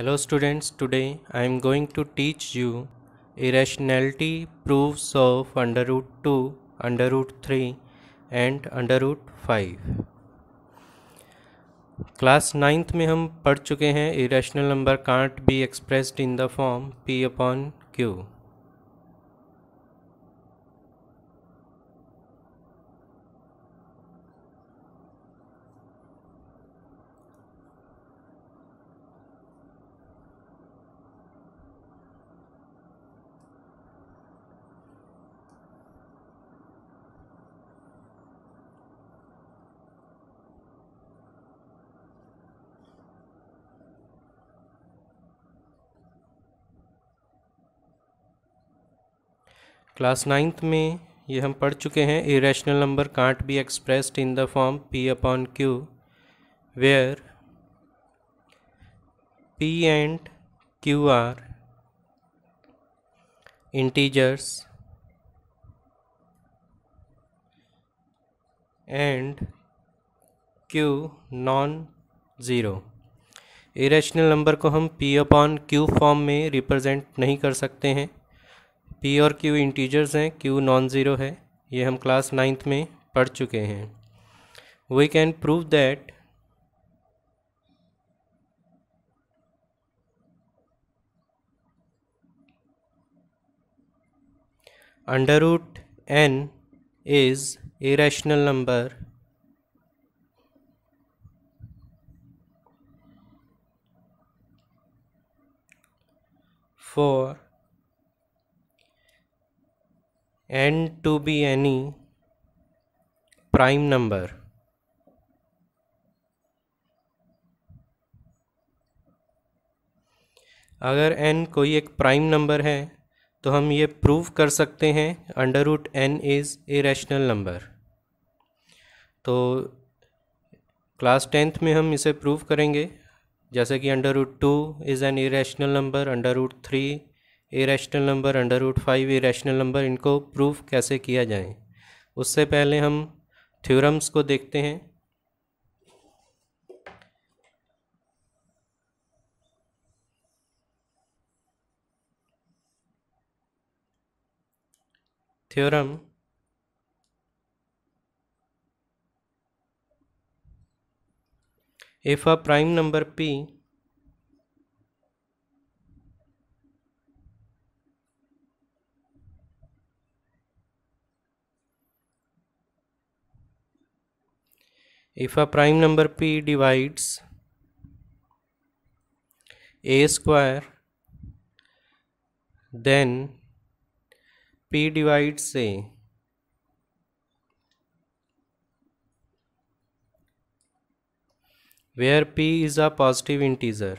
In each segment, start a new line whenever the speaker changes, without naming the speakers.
Hello students, today I am going to teach you irrationality proofs of under root 2, under root 3 and under root 5. Class ninth में हम पढ़ चुके हैं irrational number can't be expressed in the form P upon Q class ninth में ये हम पढ़ चुके हैं irrational number can't be expressed in the form P upon Q where P and Q are integers and Q non zero irrational number को हम P upon Q form में represent नहीं कर सकते हैं पी और क्यू इंटीजर्स हैं Q non zero है ये हम क्लास नाइन्थ में पढ़ चुके हैं we can prove that under N is is irrational number for N to be any prime number अगर n कोई एक प्राइम नंबर है तो हम ये प्रूव कर सकते हैं under root N is a rational number तो क्लास टेंथ में हम इसे प्रूव करेंगे जैसे कि under root two is an irrational number under root three irrational number under root five irrational number इनको प्रूव कैसे किया जाए उससे पहले हम थ्योरम्स को देखते हैं theorem if a prime number P if a prime number p divides a square then p divides a where p is a positive integer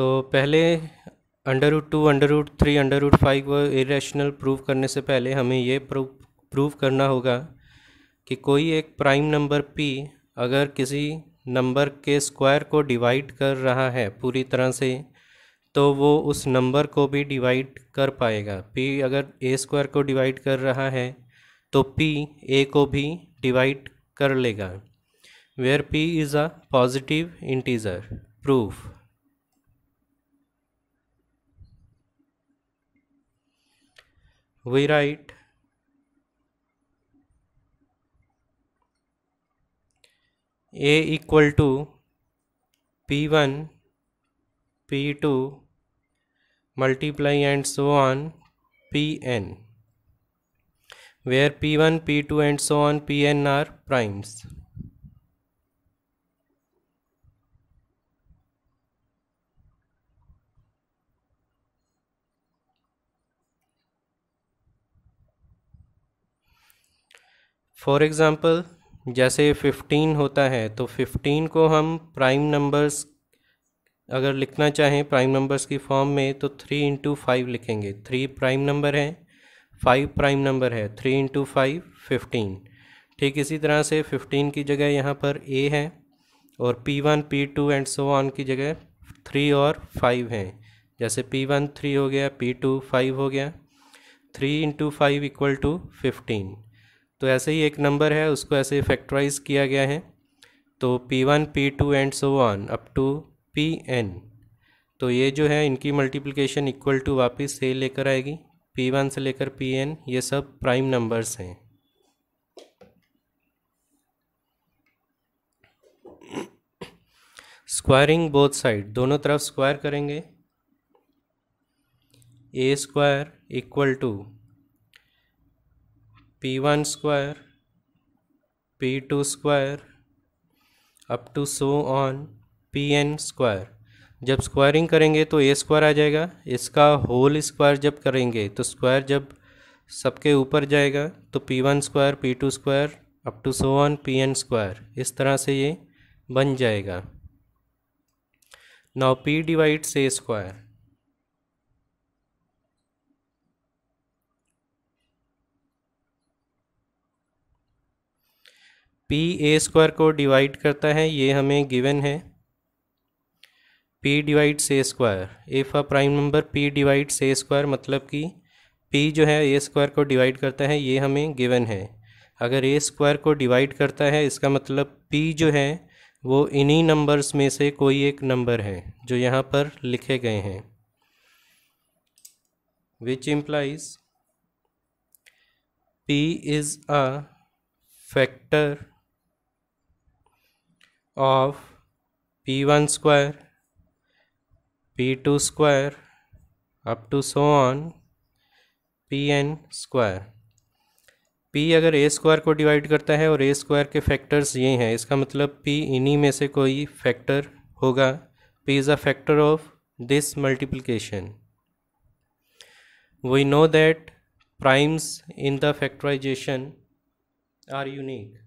तो पहले under root two under root three under root five व irrational prove करने से पहले हमें ये prove prove करना होगा कि कोई एक प्राइम नंबर p अगर किसी नंबर के स्क्वायर को डिवाइड कर रहा है पूरी तरह से तो वो उस नंबर को भी डिवाइड कर पाएगा p अगर ए स्क्वायर को डिवाइड कर रहा है तो p a को भी डिवाइड कर लेगा where p is a positive integer proof we write a equal to p1 p2 multiply and so on pn where p1 p2 and so on pn are primes for example जैसे fifteen होता है तो fifteen को हम prime numbers अगर लिखना चाहें prime numbers की फॉर्म में तो थ्री इंटू फाइव लिखेंगे थ्री प्राइम नंबर है फाइव प्राइम नंबर है थ्री इंटू फाइव फिफ्टीन ठीक इसी तरह से फिफ्टीन की जगह यहाँ पर ए है और P one P two and so on की जगह थ्री और फाइव हैं जैसे पी वन थ्री हो गया पी टू फाइव हो गया three into five equal to fifteen तो ऐसे ही एक नंबर है उसको ऐसे फैक्टराइज किया गया है तो p one P two and so on up to p n तो ये जो है इनकी मल्टीप्लिकेशन इक्वल टू वापस से लेकर आएगी पी वन से लेकर पी एन ये सब प्राइम नंबर्स हैं स्क्वायरिंग बोथ साइड दोनों तरफ स्क्वायर करेंगे a square equal to p one square p two square up to so on p n square जब स्क्वायरिंग करेंगे तो ए स्क्वायर आ जाएगा इसका होल स्क्वायर जब करेंगे तो स्क्वायर जब सबके ऊपर जाएगा तो p one square p two square up to so on p n square इस तरह से ये बन जाएगा नाउ पी डिवाइड से स्क्वायर पी ए स्क्वायर को डिवाइड करता है ये हमें गिवन है पी डिवाइड से स्क्वायर एफ का प्राइम नंबर पी डिवाइड से स्क्वायर मतलब कि पी जो है ए स्क्वायर को डिवाइड करता है ये हमें गिवन है अगर ए स्क्वायर को डिवाइड करता है इसका मतलब पी जो है वो इन्हीं नंबर्स में से कोई एक नंबर है जो यहाँ पर लिखे गए हैं which implies p is a factor of p one square p two square up to so on p n square p अगर ए स्क्वायर को डिवाइड करता है और ए स्क्वायर के फैक्टर्स ये हैं इसका मतलब पी इन्हीं में से कोई फैक्टर होगा p is a factor of this multiplication we know that primes in the factorization are unique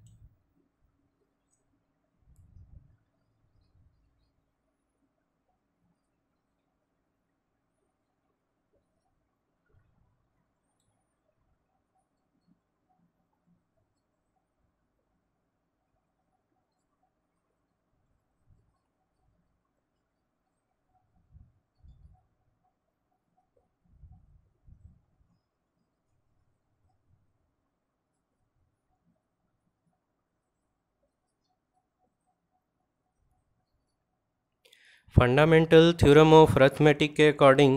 fundamental theorem of arithmetic के अकॉर्डिंग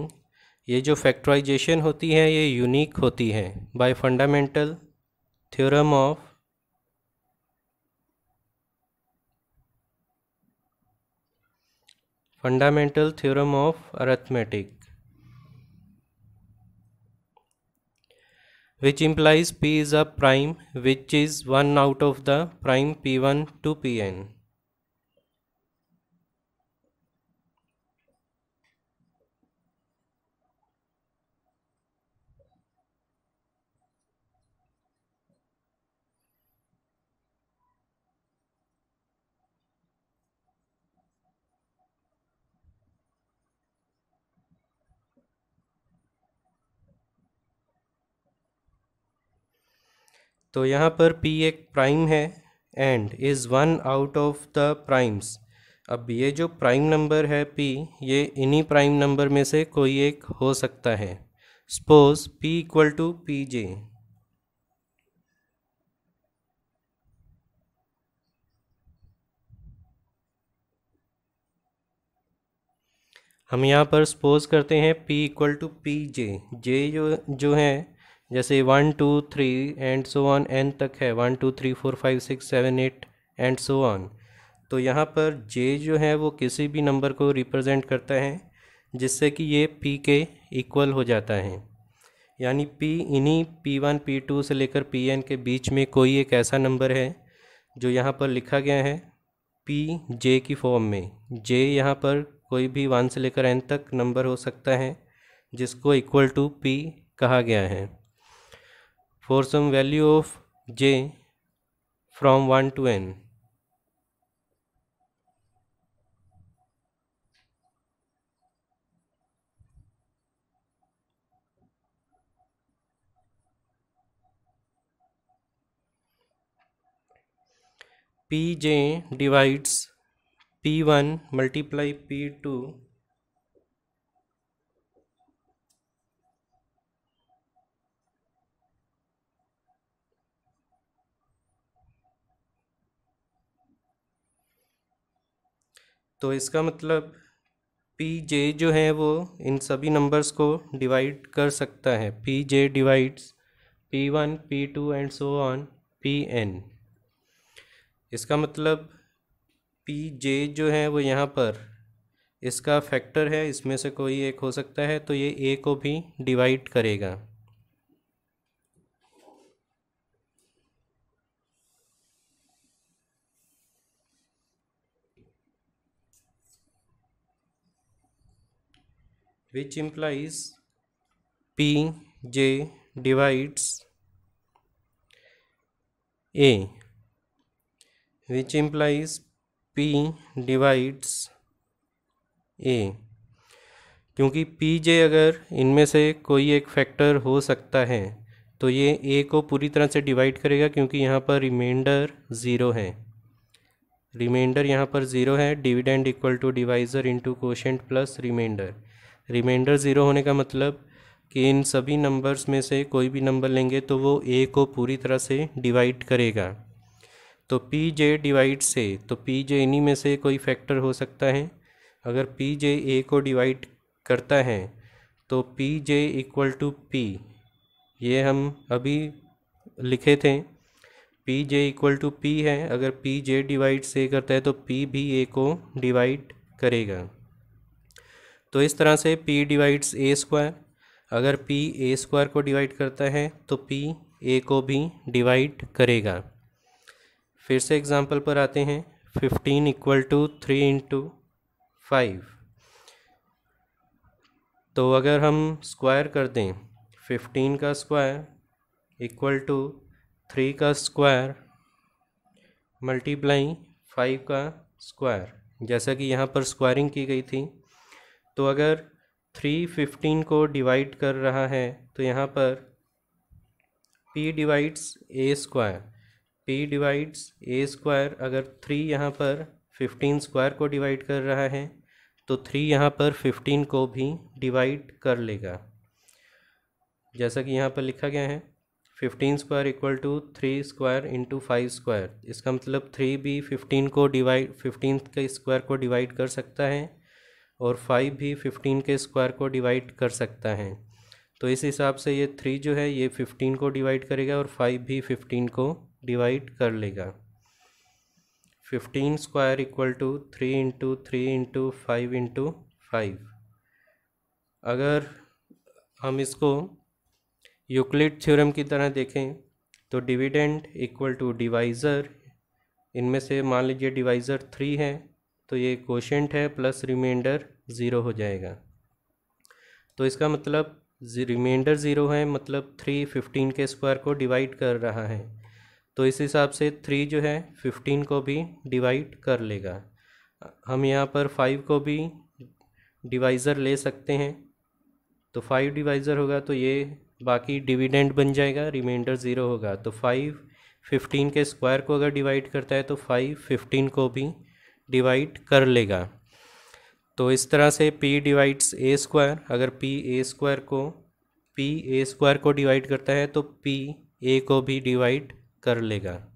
ये जो फैक्टराइजेशन होती है ये यूनिक होती है by fundamental theorem of fundamental theorem of arithmetic p is a prime which is one out of the prime p one two p n तो यहाँ पर p एक प्राइम है and is one out of the primes अब ये जो prime number है p ये इन्हीं प्राइम नंबर में से कोई एक हो सकता है suppose p equal to p j हम यहाँ पर सपोज करते हैं p equal to p j j जो जो है जैसे one two three and so on n तक है one two three four five six seven eight and so on तो यहाँ पर जे जो है वो किसी भी नंबर को रिप्रेजेंट करता है जिससे कि ये पी के इक्वल हो जाता है यानी पी इन्हीं पी वन पी टू से लेकर पी एन के बीच में कोई एक ऐसा नंबर है जो यहाँ पर लिखा गया है पी जे की फॉर्म में जे यहाँ पर कोई भी वन से लेकर एन तक नंबर हो सकता है जिसको इक्वल टू पी कहा गया है for some value of j from 1 to n pj divides p1 multiply p2 तो इसका मतलब पी जे जो है वो इन सभी नंबर्स को डिवाइड कर सकता है p j divides p one P two and so on p n इसका मतलब पी जे जो है वो यहाँ पर इसका फैक्टर है इसमें से कोई एक हो सकता है तो ये ए को भी डिवाइड करेगा which implies p j divides a which implies p divides a क्योंकि पी जे अगर इनमें से कोई एक फैक्टर हो सकता है तो ये ए को पूरी तरह से डिवाइड करेगा क्योंकि यहाँ पर रिमाइंडर ज़ीरो है रिमाइंडर यहाँ पर ज़ीरो है dividend equal to divisor into quotient plus remainder remainder zero होने का मतलब कि इन सभी नंबर्स में से कोई भी नंबर लेंगे तो वो ए को पूरी तरह से डिवाइड करेगा तो पी जे डिवाइड से तो पी जे इन्हीं में से कोई फैक्टर हो सकता है अगर पी जे ए को डिवाइड करता है तो p j equal to p ये हम अभी लिखे थे p j equal to p है अगर पी जे डिवाइड से करता है तो पी भी ए को डिवाइड करेगा तो इस तरह से p डिवाइड्स ए स्क्वायर अगर p ए स्क्वायर को डिवाइड करता है तो p ए को भी डिवाइड करेगा फिर से एग्जाम्पल पर आते हैं fifteen equal to three into five तो अगर हम स्क्वायर कर दें फिफ्टीन का स्क्वायर इक्वल टू थ्री का स्क्वायर मल्टीप्लाई फाइव का स्क्वायर जैसा कि यहाँ पर स्क्वायरिंग की गई थी तो अगर थ्री फिफ्टीन को डिवाइड कर रहा है तो यहाँ पर p divides a square p divides a square अगर थ्री यहाँ पर फिफ्टीन स्क्वायर को डिवाइड कर रहा है तो थ्री यहाँ पर फिफ्टीन को भी डिवाइड कर लेगा जैसा कि यहाँ पर लिखा गया है fifteen square equal to three square into five square इसका मतलब थ्री भी फिफ्टीन को डिवाइड फिफ्टीन के स्क्वायर को डिवाइड कर सकता है और फाइव भी फिफ्टीन के स्क्वायर को डिवाइड कर सकता है तो इस हिसाब से ये थ्री जो है ये फिफ्टीन को डिवाइड करेगा और फाइव भी फिफ्टीन को डिवाइड कर लेगा fifteen square equal to three into three into five into five अगर हम इसको यूक्लिड थ्योरम की तरह देखें तो डिविडेंड इक्वल टू डिवाइज़र इनमें से मान लीजिए डिवाइज़र थ्री है तो ये कोशेंट है प्लस रिमाइंडर ज़ीरो हो जाएगा तो इसका मतलब रिमाइंडर ज़ीरो है मतलब थ्री फिफ्टीन के स्क्वायर को डिवाइड कर रहा है तो इस हिसाब से थ्री जो है फिफ्टीन को भी डिवाइड कर लेगा हम यहाँ पर फाइव को भी डिवाइज़र ले सकते हैं तो फाइव डिवाइज़र होगा तो ये बाकी डिविडेंड बन जाएगा रिमाइंडर ज़ीरो होगा तो फाइव फिफ्टीन के स्क्वायर को अगर डिवाइड करता है तो फाइव फिफ्टीन को भी डिवाइड कर लेगा तो इस तरह से p डिवाइड्स ए स्क्वायर अगर p ए स्क्वायर को p ए स्क्वायर को डिवाइड करता है तो p ए को भी डिवाइड कर लेगा